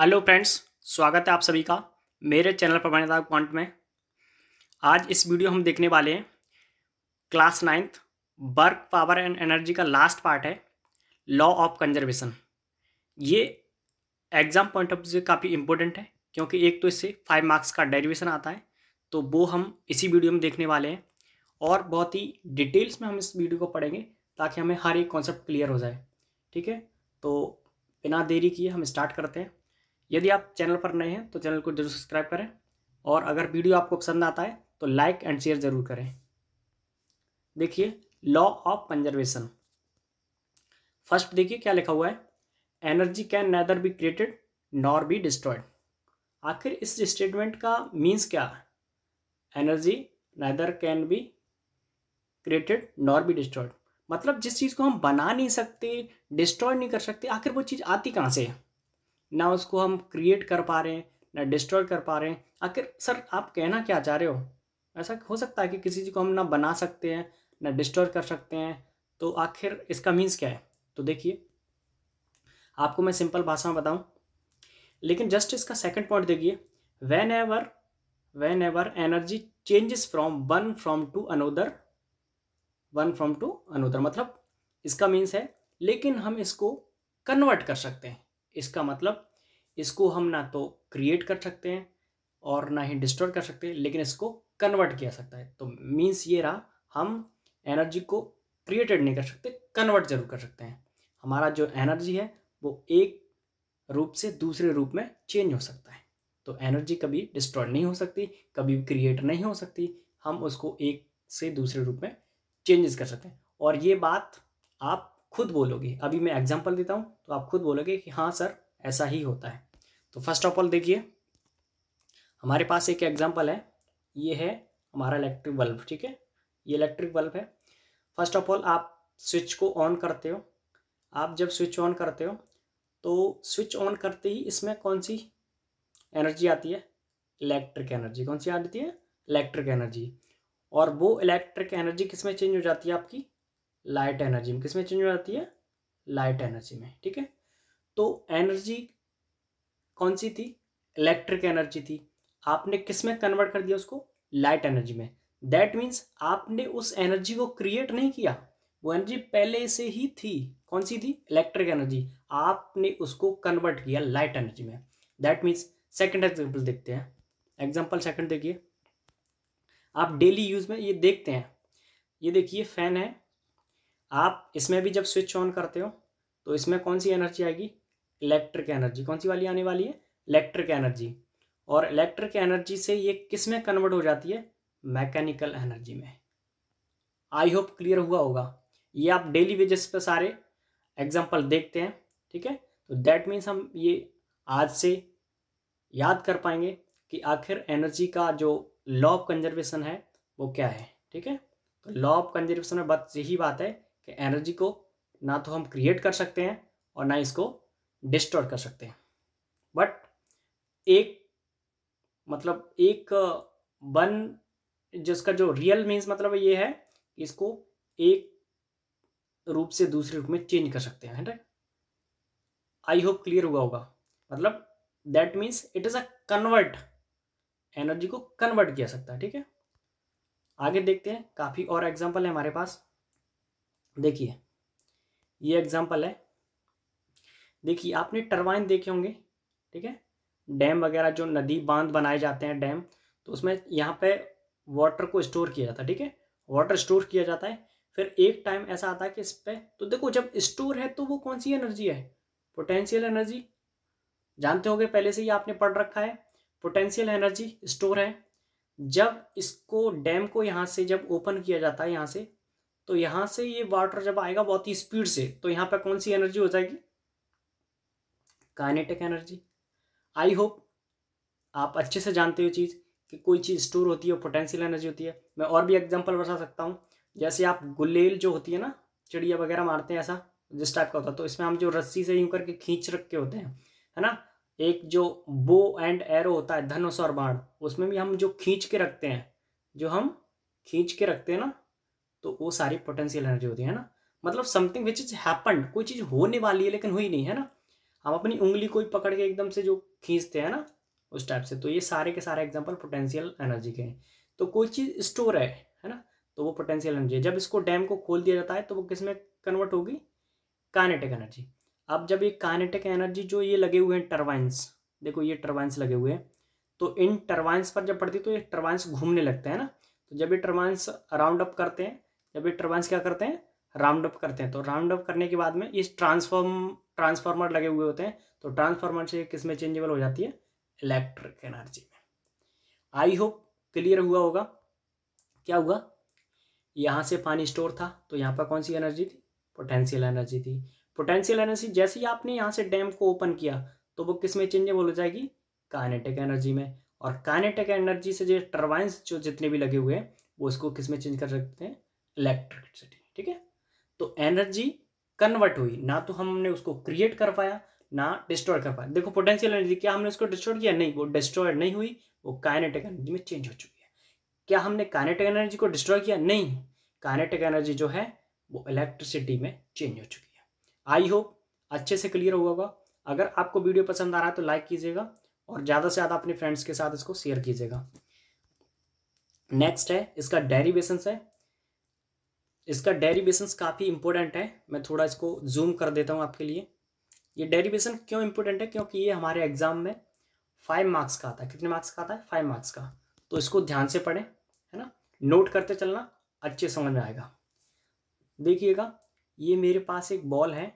hello friends स्वागत है आप सभी का मेरे चैनल पर बने क्वांट में आज इस वीडियो हम देखने वाले हैं class ninth work power and energy का लास्ट पार्ट है लॉ ऑफ कंजर्वेशन ये एग्ज़ाम पॉइंट ऑफ व्यू काफ़ी इम्पोर्टेंट है क्योंकि एक तो इससे फाइव मार्क्स का डेरिवेशन आता है तो वो हम इसी वीडियो में देखने वाले हैं और बहुत ही डिटेल्स में हम इस वीडियो को पढ़ेंगे ताकि हमें हर एक कॉन्सेप्ट क्लियर हो जाए ठीक है तो बिना देरी किए हम स्टार्ट करते हैं यदि आप चैनल पर नए हैं तो चैनल को जरूर सब्सक्राइब करें और अगर वीडियो आपको पसंद आता है तो लाइक एंड शेयर ज़रूर करें देखिए लॉ ऑफ कंजर्वेशन फर्स्ट देखिए क्या लिखा हुआ है energy can neither be created nor be destroyed आखिर इस स्टेटमेंट का मीन्स क्या energy neither can be created nor be destroyed मतलब जिस चीज़ को हम बना नहीं सकते डिस्ट्रॉय नहीं कर सकते आखिर वो चीज़ आती कहाँ से है ना उसको हम क्रिएट कर पा रहे हैं ना डिस्ट्रॉय कर पा रहे हैं आखिर सर आप कहना क्या चाह रहे हो ऐसा हो सकता है कि किसी चीज़ को हम ना बना सकते हैं ना डिस्ट्रॉय कर सकते हैं तो आखिर इसका मीन्स क्या है तो देखिए आपको मैं सिंपल भाषा में बताऊं लेकिन जस्ट इसका सेकंड पॉइंट देखिए whenever whenever energy changes from one from to another one from to another मतलब इसका मीन्स है लेकिन हम इसको कन्वर्ट कर सकते हैं इसका मतलब इसको हम ना तो क्रिएट कर सकते हैं और ना ही डिस्ट्रॉय कर सकते हैं लेकिन इसको कन्वर्ट किया सकता है तो मीन्स ये रहा हम एनर्जी को क्रिएटेड नहीं कर सकते कन्वर्ट जरूर कर सकते हैं हमारा जो एनर्जी है वो एक रूप से दूसरे रूप में चेंज हो सकता है तो एनर्जी कभी डिस्ट्रॉय नहीं हो सकती कभी क्रिएट नहीं हो सकती हम उसको एक से दूसरे रूप में चेंजेस कर सकते हैं और ये बात आप खुद बोलोगे अभी मैं एग्जाम्पल देता हूँ तो आप खुद बोलोगे कि हाँ सर ऐसा ही होता है तो फर्स्ट ऑफ ऑल देखिए हमारे पास एक एग्जाम्पल है ये है हमारा इलेक्ट्रिक बल्ब ठीक है ये इलेक्ट्रिक बल्ब है फर्स्ट ऑफ ऑल आप स्विच को ऑन करते हो आप जब स्विच ऑन करते हो तो स्विच ऑन करते ही इसमें कौन सी एनर्जी आती है इलेक्ट्रिक एनर्जी कौन सी आती है इलेक्ट्रिक एनर्जी और वो इलेक्ट्रिक एनर्जी किस में चेंज हो जाती है आपकी लाइट एनर्जी में किसमें चेंज हो जाती है लाइट एनर्जी में ठीक है तो एनर्जी कौन सी थी इलेक्ट्रिक एनर्जी थी आपने किस में कन्वर्ट कर दिया उसको लाइट एनर्जी में दैट मीन्स आपने उस एनर्जी को क्रिएट नहीं किया वो एनर्जी पहले से ही थी कौन सी थी इलेक्ट्रिक एनर्जी आपने उसको कन्वर्ट किया लाइट एनर्जी में दैट मीन्स सेकेंड एग्जाम्पल देखते हैं एग्जाम्पल सेकेंड देखिए आप डेली यूज में ये देखते हैं ये देखिए फैन है आप इसमें भी जब स्विच ऑन करते हो तो इसमें कौन सी एनर्जी आएगी इलेक्ट्रिक एनर्जी कौन सी वाली आने वाली है इलेक्ट्रिक एनर्जी और इलेक्ट्रिक एनर्जी से ये किस में कन्वर्ट हो जाती है मैकेनिकल एनर्जी में आई होप क्लियर हुआ होगा ये आप डेली बेजिस पे सारे एग्जाम्पल देखते हैं ठीक है तो दैट मीन्स हम ये आज से याद कर पाएंगे कि आखिर एनर्जी का जो लॉ ऑफ कंजर्वेशन है वो क्या है ठीक है तो लॉ ऑफ कंजर्वेशन में बस यही बात है कि एनर्जी को ना तो हम क्रिएट कर सकते हैं और ना इसको डिस्ट्रॉय कर सकते हैं बट एक मतलब एक वन uh, जिसका जो रियल मीन्स मतलब ये है इसको एक रूप से दूसरे रूप में चेंज कर सकते हैं आई होप क्लियर हुआ होगा मतलब that means it is a convert energy को कन्वर्ट किया सकता है ठीक है आगे देखते हैं काफ़ी और एग्जाम्पल है हमारे पास देखिए ये एग्जाम्पल है देखिए आपने टरबाइन देखे होंगे ठीक है डैम वगैरह जो नदी बांध बनाए जाते हैं डैम तो उसमें यहाँ पे वाटर को स्टोर किया जाता है ठीक है वाटर स्टोर किया जाता है फिर एक टाइम ऐसा आता है कि इस पर तो देखो जब स्टोर है तो वो कौन सी एनर्जी है पोटेंशियल एनर्जी जानते होंगे पहले से ही आपने पढ़ रखा है पोटेंशियल एनर्जी स्टोर है जब इसको डैम को यहाँ से जब ओपन किया जाता है यहाँ से तो यहां से ये वाटर जब आएगा बहुत ही स्पीड से तो यहाँ पर कौन सी एनर्जी हो जाएगी काइनेटिक एनर्जी आई होप आप अच्छे से जानते हो चीज़ कि कोई चीज़ स्टोर होती है पोटेंशियल एनर्जी होती है मैं और भी एग्जांपल बता सकता हूँ जैसे आप गुलेल जो होती है ना चिड़िया वगैरह मारते हैं ऐसा जिस टाइप का होता है तो इसमें हम जो रस्सी से यूं करके खींच रख के होते हैं है ना एक जो बो एंड एरो होता है धनुष और बाण उसमें भी हम जो खींच के रखते हैं जो हम खींच के रखते हैं ना तो वो सारी पोटेंशियल एनर्जी होती है ना मतलब समथिंग विच इज हैपन कोई चीज़ होने वाली है लेकिन हुई नहीं है ना हम अपनी उंगली को पकड़ के एकदम से जो खींचते हैं ना उस टाइप से तो ये सारे के सारे एग्जाम्पल पोटेंशियल एनर्जी के हैं तो कोई चीज़ स्टोर है है ना तो वो पोटेंशियल एनर्जी है जब इसको डैम को खोल दिया जाता है तो वो किस में कन्वर्ट होगी कानेटिक एनर्जी अब जब ये कानेटिक एनर्जी जो ये लगे हुए हैं टर्बाइंस देखो ये टर्बाइंस लगे हुए हैं तो इन टर्बाइंस पर जब पड़ती तो ये टर्बाइंस घूमने लगते हैं ना तो जब ये टर्बाइंस राउंड अप करते हैं जब ये टर्बाइंस क्या करते हैं राउंड अप करते हैं तो राउंड अप करने के बाद में इस ट्रांसफॉर्म ट्रांसफार्मर लगे हुए होते हैं तो ट्रांसफार्मर से किस में चेंजेबल हो जाती है इलेक्ट्रिक एनर्जी में आई होप क्लियर हुआ होगा क्या हुआ यहाँ से पानी स्टोर था तो यहाँ पर कौन सी एनर्जी थी पोटेंशियल एनर्जी थी पोटेंशियल एनर्जी जैसे ही आपने यहाँ से डैम को ओपन किया तो वो किस में चेंजेबल हो जाएगी काइनेटिक एनर्जी में और काइनेटिक एनर्जी से जो टर्बाइंस जो जितने भी लगे हुए हैं वो उसको किस में चेंज कर सकते हैं इलेक्ट्रिसिटी ठीक है तो एनर्जी कन्वर्ट हुई ना तो हमने उसको क्रिएट कर पाया ना डिस्ट्रॉय कर पाया देखो पोटेंशियल एनर्जी क्या हमने उसको डिस्ट्रॉय किया नहीं वो डिस्ट्रॉय नहीं हुई वो काइनेटिक एनर्जी में चेंज हो चुकी है क्या हमने काइनेटिक एनर्जी को डिस्ट्रॉय किया नहीं काइनेटिक एनर्जी जो है वो इलेक्ट्रिसिटी में चेंज हो चुकी है आई होप अच्छे से क्लियर हुआ होगा अगर आपको वीडियो पसंद आ रहा है तो लाइक कीजिएगा और ज़्यादा से ज़्यादा अपने फ्रेंड्स के साथ इसको शेयर कीजिएगा नेक्स्ट है इसका डेरिवेशन है इसका डेरीवेशन काफ़ी इंपॉर्टेंट है मैं थोड़ा इसको जूम कर देता हूँ आपके लिए ये डेरीवेशन क्यों इंपॉर्टेंट है क्योंकि ये हमारे एग्जाम में फाइव मार्क्स का आता है कितने मार्क्स का आता है फाइव मार्क्स का तो इसको ध्यान से पढ़ें है ना नोट करते चलना अच्छे समझ में आएगा देखिएगा ये मेरे पास एक बॉल है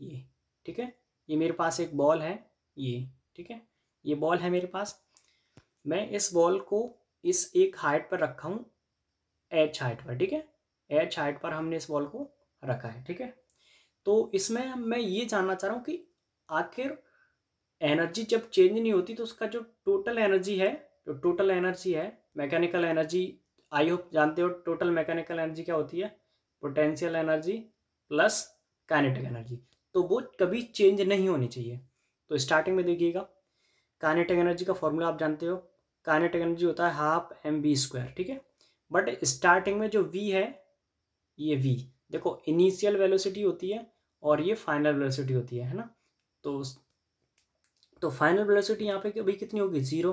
ये ठीक है ये मेरे पास एक बॉल है ये ठीक है ये बॉल है मेरे पास मैं इस बॉल को इस एक हाइट पर रखा हूँ एच हाइट पर ठीक है एच हाइट पर हमने इस बॉल को रखा है ठीक है तो इसमें मैं ये जानना चाह रहा हूँ कि आखिर एनर्जी जब चेंज नहीं होती तो उसका जो टोटल एनर्जी है जो टोटल एनर्जी है मैकेनिकल एनर्जी आई होप जानते हो टोटल मैकेनिकल एनर्जी क्या होती है potential energy plus kinetic energy तो वो कभी चेंज नहीं होनी चाहिए तो स्टार्टिंग में देखिएगा काइनेटिक एनर्जी का फॉर्मूला आप जानते हो काइनेटिक एनर्जी होता है हाफ एम बी स्क्वायर ठीक है बट स्टार्टिंग में जो वी है ये वी देखो इनिशियल वेलोसिटी होती है और ये फाइनल वेलोसिटी होती है है ना तो तो फाइनल वेलोसिटी यहाँ पे अभी कितनी होगी जीरो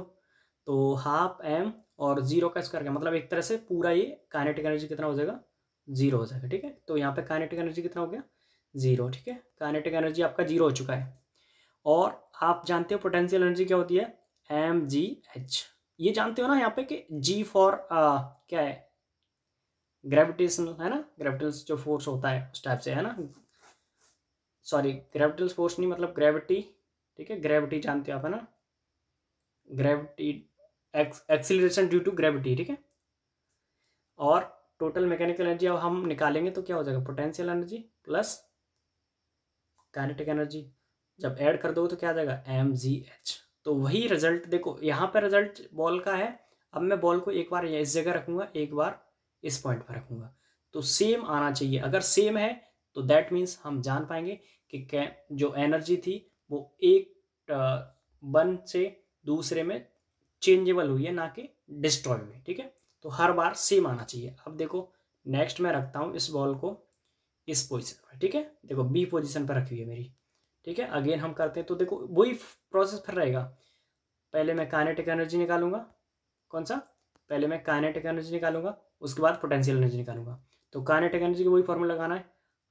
तो हाफ एम और जीरो का स्क्वायर क्या मतलब एक तरह से पूरा ये काइनेटिक एनर्जी कितना हो जाएगा जीरो हो जाएगा ठीक है तो यहाँ पे काइनेटिक एनर्जी कितना हो गया जीरो ठीक है काइनेटिक एनर्जी आपका जीरो हो चुका है और आप जानते हो पोटेंशियल एनर्जी क्या होती है एम जी एच ये जानते हो ना यहाँ पे कि जी फॉर क्या है ग्रेविटेशन है ना ग्रेविटल जो फोर्स होता है उस टाइप से है ना सॉरी ग्रेविटल फोर्स नहीं मतलब ग्रेविटी ठीक है ग्रेविटी जानते हो आप है ना gravity acceleration due to gravity ठीक है और टोटल मैकेनिकल एनर्जी अब हम निकालेंगे तो क्या हो जाएगा potential energy plus kinetic energy जब ऐड कर दो तो क्या आ जाएगा एम जी एच तो वही रिजल्ट देखो यहाँ पर रिजल्ट बॉल का है अब मैं बॉल को एक बार इस जगह रखूंगा एक बार इस पॉइंट पर रखूंगा तो सेम आना चाहिए अगर सेम है तो दैट मीन्स हम जान पाएंगे कि जो एनर्जी थी वो एक वन से दूसरे में चेंजेबल हुई है ना कि डिस्ट्रॉय हुई ठीक है तो हर बार सेम आना चाहिए अब देखो नेक्स्ट मैं रखता हूँ इस बॉल को इस पोजिशन पर ठीक है देखो बी पोजिशन पर रखी हुई है मेरी ठीक है अगेन हम करते हैं तो देखो वही प्रोसेस फिर रहेगा पहले मैं काइनेटिक एनर्जी निकालूंगा कौन सा पहले मैं काइनेटिक एनर्जी निकालूंगा उसके बाद पोटेंशियल एनर्जी निकालूंगा तो कानेटिक एनर्जी का वही फॉर्मूला लगाना है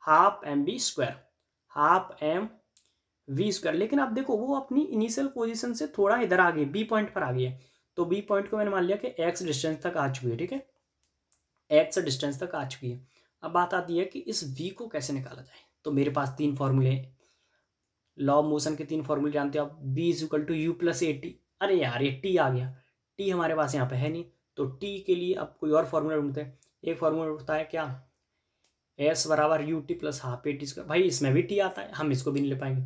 half m v square half m v square लेकिन आप देखो वो अपनी इनिशियल पोजिशन से थोड़ा इधर आ गई बी पॉइंट पर आ गई है तो बी पॉइंट को मैंने मान लिया कि एक्स डिस्टेंस तक आ चुकी है ठीक है एक्स डिस्टेंस तक आ चुकी है अब बात आती है कि इस वी को कैसे निकाला जाए तो मेरे पास तीन फॉर्मूले लॉ ऑफ मोशन के तीन फॉर्मूले जानते हो आप v is equal to u plus a t अरे यार ये टी आ गया टी हमारे पास यहाँ पे है नहीं तो टी के लिए आप कोई और फॉर्मूला ढूंढते हैं एक फॉर्मूला होता है क्या एस बराबर u t plus half a t square भाई इसमें भी टी आता है हम इसको भी नहीं ले पाएंगे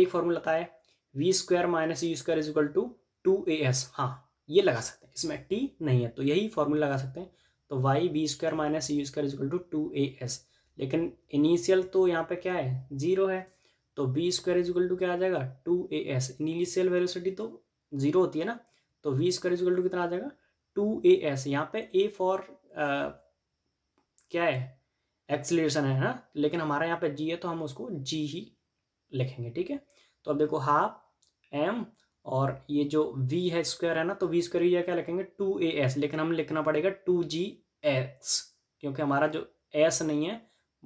एक फॉर्मूला आता है v square minus u square is equal to two a s हाँ ये लगा सकते हैं इसमें टी नहीं है तो यही फॉर्मूला लगा सकते हैं तो वाई v square minus u square is equal to two a s लेकिन इनिशियल तो यहाँ पे क्या है जीरो है तो v square is equal to क्या आ जाएगा two a s initial velocity तो जीरो होती है ना तो v square is equal to कितना आ जाएगा टू ए एस यहाँ पे ए फॉर क्या है एक्सलेशन है ना लेकिन हमारा यहाँ पे जी है तो हम उसको जी ही लिखेंगे ठीक है तो अब देखो हाफ एम और ये जो वी है स्क्वायर है ना तो वी स्क्वायर क्या लिखेंगे टू ए एस लेकिन हमें लिखना पड़ेगा टू जी एक्स क्योंकि हमारा जो एस नहीं है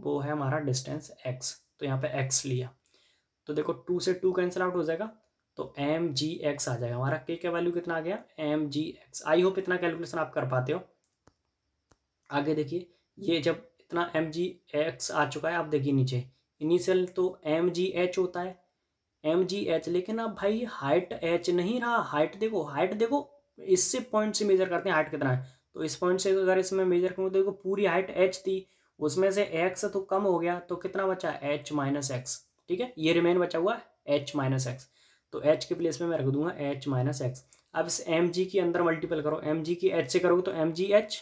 वो है हमारा डिस्टेंस एक्स तो यहाँ पे एक्स लिया तो देखो टू से टू कैंसिल आउट हो जाएगा तो एम जी एक्स आ जाएगा हमारा के का वैल्यू कितना आ गया m g x I hope इतना कैलकुलेशन आप कर पाते हो आगे देखिए ये जब इतना एम जी एक्स आ चुका है आप देखिए नीचे इनिशियल तो एम जी एच होता है एम जी एच लेकिन अब भाई हाइट एच नहीं रहा हाइट देखो हाइट देखो इससे पॉइंट से मेजर करते हैं हाइट कितना है तो इस पॉइंट से अगर इसमें मेजर करूँ तो देखो पूरी हाइट एच थी उसमें से एक्स तो कम हो गया तो कितना बचा एच माइनस एक्स ठीक है ये रिमेन बचा हुआ है एच माइनस एक्स तो एच के प्लेस में मैं रख दूंगा एच माइनस एक्स अब इस एम जी के अंदर मल्टीपल करो एम जी की एच से करोगे तो m g h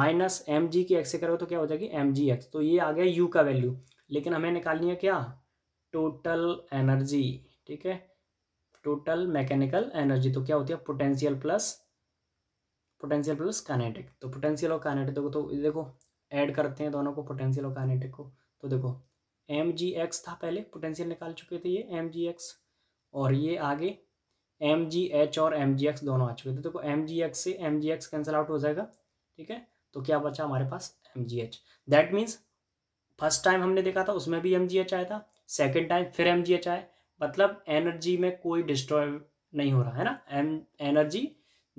minus m g की एक्स से करोगे तो क्या हो जाएगी एम जी एक्स तो ये आ गया यू का वैल्यू लेकिन हमें निकालनी है क्या टोटल एनर्जी ठीक है टोटल मैकेनिकल एनर्जी तो क्या होती है potential plus potential plus kinetic तो पोटेंशियल और कानेटिक देखो तो देखो ऐड करते हैं दोनों को पोटेंशियल और कानेटिक को तो देखो एम जी एक्स था पहले पोटेंशियल निकाल चुके थे ये एम जी एक्स और ये आगे एम जी एच और एम जी एक्स दोनों आ चुके थे तो देखो एम जी एक्स से m g x cancel out हो जाएगा ठीक है तो क्या बचा हमारे पास m g h that means first time हमने देखा था उसमें भी एम जी एच आया था सेकेंड टाइम फिर एम जी एच आए मतलब एनर्जी में कोई डिस्ट्रॉय नहीं हो रहा है ना एम एनर्जी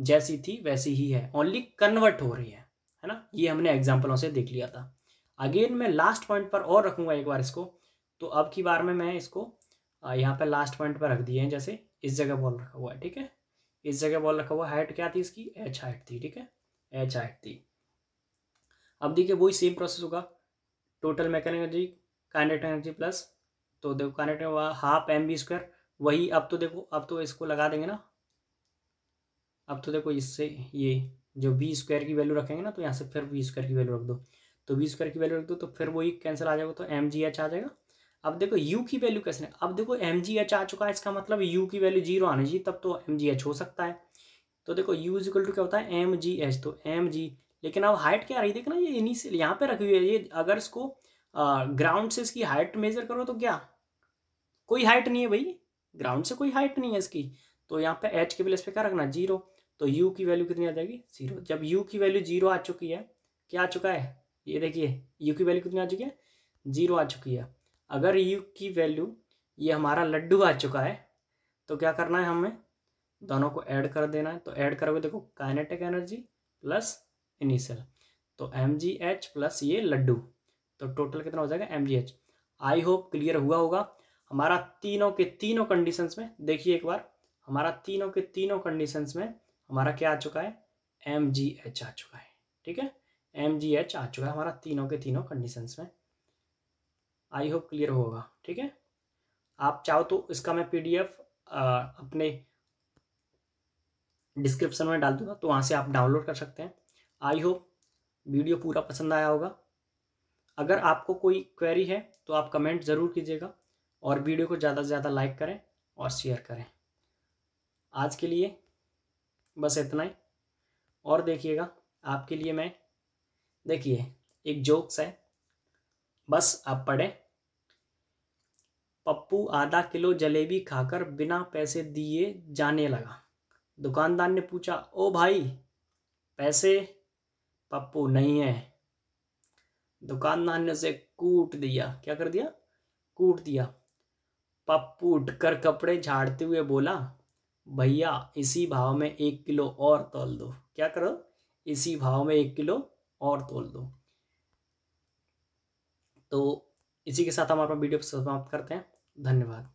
जैसी थी वैसी ही है ओनली कन्वर्ट हो रही है है ना ये हमने एग्जाम्पलों से देख लिया था अगेन मैं लास्ट पॉइंट पर और रखूंगा एक बार इसको तो अब की बार में मैं इसको यहाँ पर लास्ट पॉइंट पर रख दिए हैं जैसे इस जगह बॉल रखा हुआ है ठीक है इस जगह बॉल रखा हुआ हाइट क्या थी इसकी एच हाइट थी ठीक है एच हाइट थी अब देखिए वही सेम प्रोसेस होगा total mechanic energy energy plus तो देखो हुआ हाफ एम बी स्क्वायर वही अब तो देखो अब तो इसको लगा देंगे ना अब तो देखो इससे ये जो बी स्क्वायर की वैल्यू रखेंगे ना तो यहाँ से फिर बी स्क्वायर की वैल्यू रख दो तो बी स्क्वायर की वैल्यू रख दो तो फिर वही कैंसिल आ जाएगा तो एम जी एच आ जाएगा अब देखो u की वैल्यू कैसे अब देखो एम जी एच आ चुका है इसका मतलब u की वैल्यू जीरो आनी चाहिए तब तो एम जी एच हो सकता है तो देखो u इज इक्वल टू क्या होता है एम जी एच तो एम जी लेकिन अब हाइट क्या आ रही देखना ये इनिशियल यहाँ पे रखी हुई है ये अगर इसको ग्राउंड से इसकी हाइट मेजर करो तो क्या कोई हाइट नहीं है भाई ग्राउंड से कोई हाइट नहीं है इसकी तो यहाँ पे एच के प्लेस पे क्या रखना जीरो तो यू की वैल्यू कितनी आ जाएगी जीरो जब यू की वैल्यू जीरो आ चुकी है क्या आ चुका है ये देखिए यू की वैल्यू कितनी आ चुकी है जीरो आ चुकी है अगर यू की वैल्यू ये हमारा लड्डू आ चुका है तो क्या करना है हमें दोनों को ऐड कर देना है तो ऐड करोगे देखो काइनेटिक एनर्जी प्लस इनिशियल तो एम जी एच प्लस ये लड्डू तो टोटल कितना हो जाएगा m g h I hope clear हुआ होगा हमारा तीनों के तीनों कंडीशंस में देखिए एक बार हमारा तीनों के तीनों कंडीशंस में हमारा क्या आ चुका है एम जी एच आ चुका है ठीक है एम जी एच आ चुका है हमारा तीनों के तीनों कंडीशंस में आई होप क्लियर होगा ठीक है आप चाहो तो इसका मैं पीडीएफ अपने डिस्क्रिप्शन में डाल दूंगा तो वहाँ से आप डाउनलोड कर सकते हैं आई होप वीडियो पूरा पसंद आया होगा अगर आपको कोई क्वेरी है तो आप कमेंट ज़रूर कीजिएगा और वीडियो को ज़्यादा से ज़्यादा लाइक करें और शेयर करें आज के लिए बस इतना ही और देखिएगा आपके लिए मैं देखिए एक जोक्स है बस आप पढ़े पप्पू आधा किलो जलेबी खाकर बिना पैसे दिए जाने लगा दुकानदार ने पूछा ओ भाई पैसे पप्पू नहीं है दुकानदार ने उसे कूट दिया क्या कर दिया कूट दिया पप्पू उठकर कपड़े झाड़ते हुए बोला भैया इसी भाव में एक किलो और तोल दो क्या करो इसी भाव में एक किलो और तोल दो तो इसी के साथ हम अपना वीडियो समाप्त करते हैं धन्यवाद